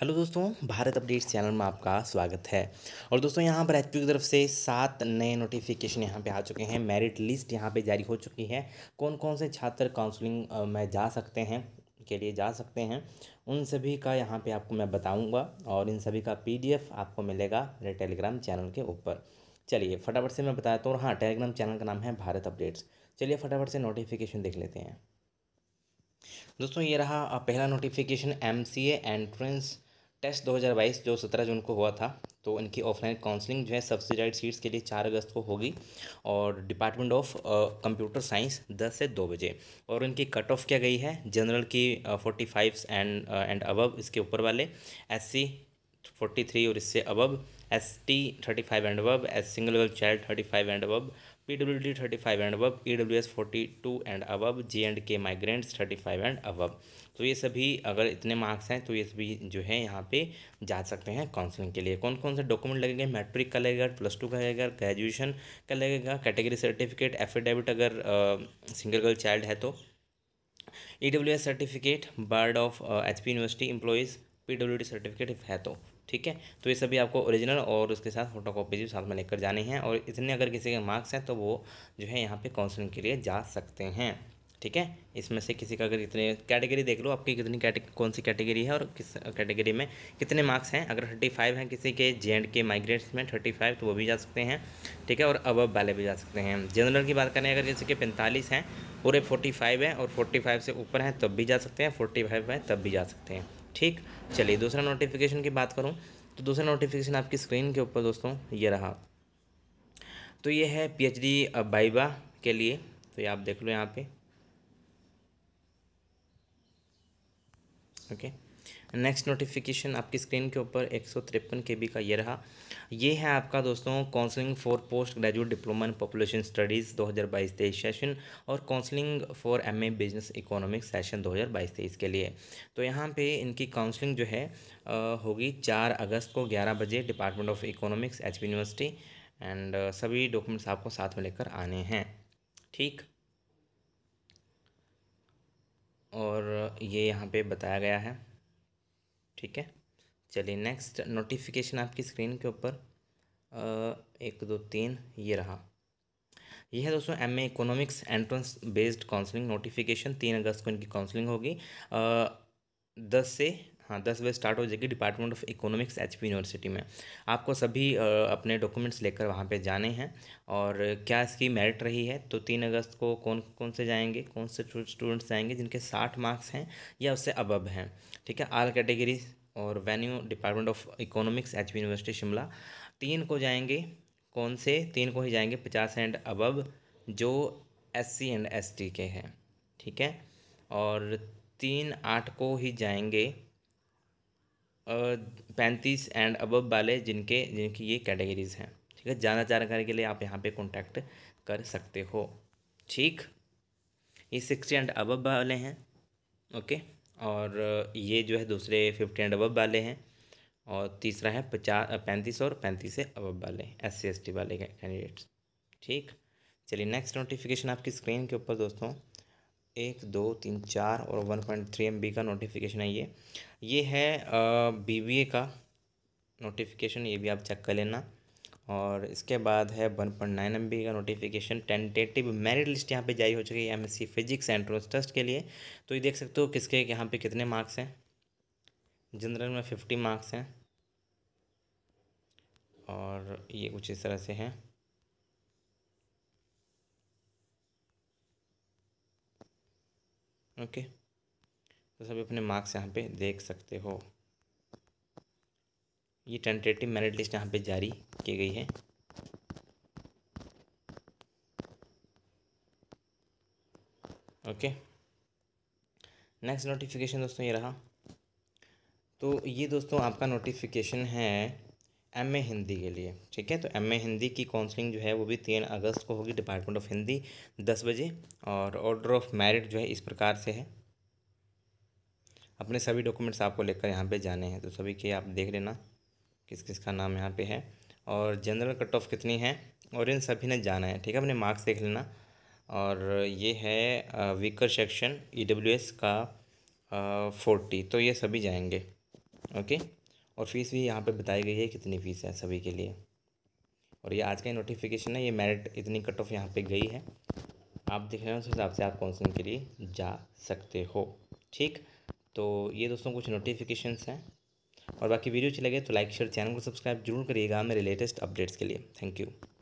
Hello दोस्तों Bharat updates channel में आपका स्वागत है और दोस्तों यहाँ पर एच की तरफ से सात नए नोटिफिकेशन यहाँ पे आ चुके हैं मेरिट लिस्ट यहाँ पे जारी हो चुकी है कौन कौन से छात्र काउंसलिंग में जा सकते हैं के लिए जा सकते हैं उन सभी का यहाँ पे आपको मैं बताऊँगा और इन सभी का पी आपको मिलेगा मेरे टेलीग्राम चैनल के ऊपर चलिए फटाफट से मैं बताया तो हाँ टेलीग्राम चैनल का नाम है भारत अपडेट्स चलिए फटाफट से नोटिफिकेशन देख लेते हैं दोस्तों ये रहा पहला notification M C entrance test 2022 जो 17 जून को हुआ था तो इनकी ऑफलाइन काउंसलिंग जो है सब्सिडाइड सीट्स के लिए चार अगस्त को होगी और डिपार्टमेंट ऑफ कंप्यूटर साइंस दस से दो बजे और इनकी कट ऑफ क्या गई है जनरल की forty five and and above इसके ऊपर वाले एस सी फोर्टी थ्री और इससे above S T thirty five and above S single girl child thirty five and above P W D thirty five and above E W S forty two and above J and K migrants thirty five and above तो ये सभी अगर इतने marks हैं तो ये सभी जो है यहाँ पे जा सकते हैं काउंसलिंग के लिए कौन कौन से डॉक्यूमेंट लगेंगे मैट्रिक का लगेगा प्लस टू का लगेगा ग्रेजुएशन का लगेगा कैटेगरी सर्टिफिकेट एफिडेविट अगर सिंगल गर्ल चाइल्ड है तो E W S certificate ward of H P university employees P W D certificate है तो ठीक है तो ये सभी आपको ओरिजिनल और उसके साथ फोटो कॉपी भी साथ में लेकर जानी हैं और इतने अगर किसी के मार्क्स हैं तो वो जो है यहाँ पे काउंसलिंग के लिए जा सकते हैं ठीक है इसमें से किसी का अगर इतने कैटेगरी देख लो आपकी कितनी कौन सी कैटेगरी है और किस कैटेगरी में कितने मार्क्स हैं अगर थर्टी फाइव हैं किसी के जे एंड के माइग्रेंट्स में थर्टी फाइव तो वो भी जा सकते हैं ठीक है और अब वाले भी जा सकते हैं जनरल की बात करें अगर जैसे कि पैंतालीस हैं पूरे फोर्टी फाइव है और फोर्टी फाइव से ऊपर हैं तब भी जा सकते हैं फोर्टी फाइव है तब भी जा सकते हैं ठीक चलिए दूसरा नोटिफिकेशन की बात करूँ तो दूसरा नोटिफिकेशन आपकी स्क्रीन के ऊपर दोस्तों ये रहा तो ये है पीएचडी बाइबा के लिए तो ये आप देख लो यहाँ पे ओके okay. नेक्स्ट नोटिफिकेशन आपकी स्क्रीन के ऊपर एक सौ तिरपन के बी का ये रहा ये है आपका दोस्तों counselling for post graduate diploma in population studies दो हज़ार बाईस तेईस सेशन और counselling for M A business economic session दो हज़ार बाईस तेईस के लिए तो यहाँ पे इनकी काउंसलिंग जो है होगी चार अगस्त को ग्यारह बजे department of economics H university and सभी डॉक्यूमेंट्स आपको साथ में लेकर आने हैं ठीक और ये यहाँ पे बताया गया है ठीक है चलिए नेक्स्ट नोटिफिकेशन आपकी स्क्रीन के ऊपर एक दो तीन ये रहा यह है दोस्तों M A economics entrance based counselling notification तीन अगस्त को इनकी काउंसलिंग होगी दस से हाँ दस बजे स्टार्ट हो जाएगी department of economics H university में आपको सभी अपने डॉक्यूमेंट्स लेकर वहाँ पे जाने हैं और क्या इसकी मेरिट रही है तो तीन अगस्त को कौन कौन से जाएंगे कौन से स्टूडेंट्स जाएंगे जिनके साठ मार्क्स हैं या उससे अबब हैं ठीक है आल कैटेगरी और venue department of economics H university Shimla तीन को जाएंगे कौन से तीन को ही जाएंगे पचास एंड अबब जो S C and S T के हैं ठीक है और तीन आठ को ही जाएंगे पैंतीस एंड अबव वाले जिनके जिनकी ये कैटेगरीज हैं ठीक है ज़्यादा जानकारी के लिए आप यहाँ पे कॉन्टैक्ट कर सकते हो ठीक ये सिक्सटी एंड अबव वाले हैं ओके और ये जो है दूसरे फिफ्टी एंड अबव वाले हैं और तीसरा है पचास पैंतीस और पैंतीस से अबव वाले एस सी एस टी वाले कैंडिडेट्स ठीक चलिए नेक्स्ट नोटिफिकेशन आपकी स्क्रीन के ऊपर दोस्तों एक दो तीन चार और one point three M B का नोटिफिकेशन है ये ये है बी बी ए का नोटिफिकेशन ये भी आप चेक कर लेना और इसके बाद है one point nine M B का नोटिफिकेशन टेंटेटिव मेरिट लिस्ट यहाँ पे जारी हो चुकी है M S C physics entrance test के लिए तो ये देख सकते हो किसके यहाँ पे कितने मार्क्स हैं जनरल में फिफ्टी मार्क्स हैं और ये कुछ इस तरह से हैं ओके तो सभी अपने मार्क्स यहाँ पे देख सकते हो ये टेंटेटिव मेरिट लिस्ट यहाँ पे जारी की गई है ओके नेक्स्ट नोटिफिकेशन दोस्तों ये रहा तो ये दोस्तों आपका नोटिफिकेशन है एम ए हिंदी के लिए ठीक है तो एम ए हिंदी की काउंसलिंग जो है वो भी तीन अगस्त को होगी डिपार्टमेंट ऑफ हिंदी दस बजे और ऑर्डर ऑफ मेरिट जो है इस प्रकार से है अपने सभी डॉक्यूमेंट्स आपको लेकर यहाँ पे जाने हैं तो सभी के आप देख लेना किस किस का नाम यहाँ पे है और जनरल कट ऑफ कितनी है और इन सभी ने जाना है ठीक है अपने मार्क्स देख लेना और ये है वीकर सेक्शन ई का फोर्टी तो ये सभी जाएंगे ओके और फ़ीस भी यहाँ पे बताई गई है कितनी फ़ीस है सभी के लिए और ये आज का नोटिफिकेशन है ये मेरिट इतनी कट ऑफ यहाँ पे गई है आप देख रहे हैं उस हिसाब से आप काउंसलिंग के लिए जा सकते हो ठीक तो ये दोस्तों कुछ नोटिफिकेशंस हैं और बाकी वीडियो अच्छी लगे तो लाइक शेयर चैनल को सब्सक्राइब जरूर करिएगा मेरे लेटेस्ट अपडेट्स के लिए थैंक यू